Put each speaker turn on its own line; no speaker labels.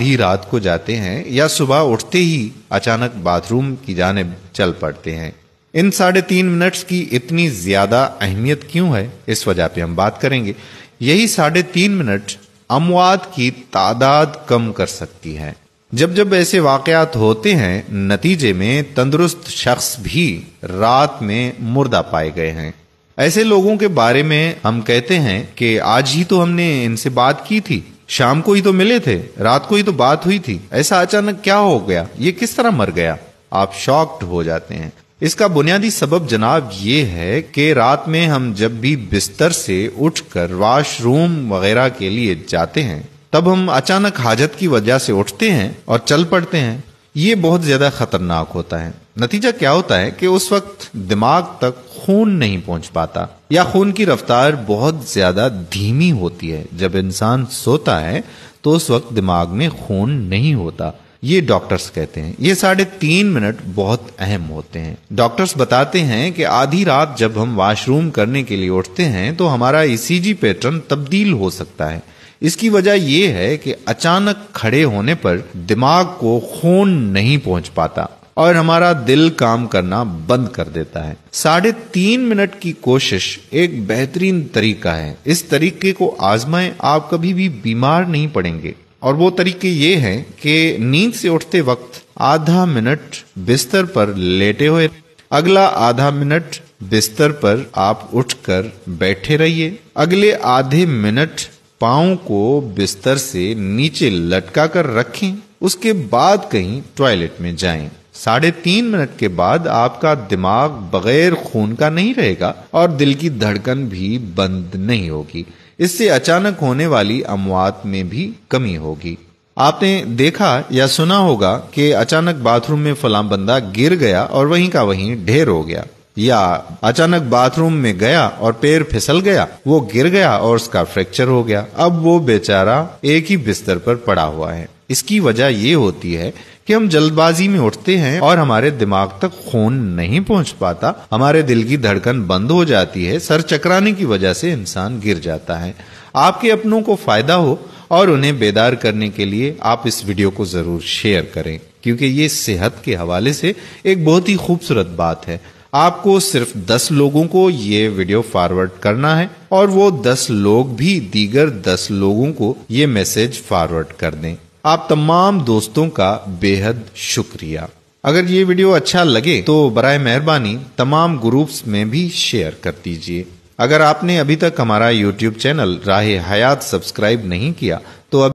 ही रात को जाते हैं या सुबह उठते ही अचानक बाथरूम की जानब चल पड़ते हैं इन साढ़े तीन मिनट्स की इतनी ज्यादा अहमियत क्यों है इस वजह पे हम बात करेंगे यही साढ़े तीन मिनट अमवाद की तादाद कम कर सकती है जब जब ऐसे वाकयात होते हैं नतीजे में तंदुरुस्त शख्स भी रात में मुर्दा पाए गए हैं ऐसे लोगों के बारे में हम कहते हैं कि आज ही तो हमने इनसे बात की थी शाम को ही तो मिले थे रात को ही तो बात हुई थी ऐसा अचानक क्या हो गया ये किस तरह मर गया आप शॉक्ड हो जाते हैं इसका बुनियादी सबब जनाब ये है कि रात में हम जब भी बिस्तर से उठकर वॉशरूम वगैरह के लिए जाते हैं तब हम अचानक हाजत की वजह से उठते हैं और चल पड़ते हैं ये बहुत ज्यादा खतरनाक होता है नतीजा क्या होता है कि उस वक्त दिमाग तक खून नहीं पहुंच पाता या खून की रफ्तार बहुत ज्यादा धीमी होती है जब इंसान सोता है तो उस वक्त दिमाग में खून नहीं होता ये डॉक्टर्स कहते हैं ये साढ़े तीन मिनट बहुत अहम होते हैं डॉक्टर्स बताते हैं कि आधी रात जब हम वॉशरूम करने के लिए उठते हैं तो हमारा ईसीजी e पैटर्न तब्दील हो सकता है इसकी वजह यह है कि अचानक खड़े होने पर दिमाग को खून नहीं पहुंच पाता और हमारा दिल काम करना बंद कर देता है साढ़े तीन मिनट की कोशिश एक बेहतरीन तरीका है इस तरीके को आजमाएं आप कभी भी बीमार नहीं पड़ेंगे और वो तरीके ये हैं कि नींद से उठते वक्त आधा मिनट बिस्तर पर लेटे हुए अगला आधा मिनट बिस्तर पर आप उठकर बैठे रहिए अगले आधे मिनट पाओ को बिस्तर से नीचे लटका कर रखें उसके बाद कहीं टॉयलेट में जाएं साढ़े तीन मिनट के बाद आपका दिमाग बगैर खून का नहीं रहेगा और दिल की धड़कन भी बंद नहीं होगी इससे अचानक होने वाली अमवात में भी कमी होगी आपने देखा या सुना होगा कि अचानक बाथरूम में फलाम बंदा गिर गया और वहीं का वहीं ढेर हो गया या अचानक बाथरूम में गया और पैर फिसल गया वो गिर गया और उसका फ्रैक्चर हो गया अब वो बेचारा एक ही बिस्तर पर पड़ा हुआ है इसकी वजह ये होती है कि हम जल्दबाजी में उठते हैं और हमारे दिमाग तक खून नहीं पहुंच पाता हमारे दिल की धड़कन बंद हो जाती है सर चकराने की वजह से इंसान गिर जाता है आपके अपनों को फायदा हो और उन्हें बेदार करने के लिए आप इस वीडियो को जरूर शेयर करें क्योंकि ये सेहत के हवाले से एक बहुत ही खूबसूरत बात है आपको सिर्फ 10 लोगों को ये वीडियो फॉरवर्ड करना है और वो 10 लोग भी दीगर 10 लोगों को ये मैसेज फॉरवर्ड कर दें आप तमाम दोस्तों का बेहद शुक्रिया अगर ये वीडियो अच्छा लगे तो बरए मेहरबानी तमाम ग्रुप्स में भी शेयर कर दीजिए अगर आपने अभी तक हमारा YouTube चैनल राह हयात सब्सक्राइब नहीं किया तो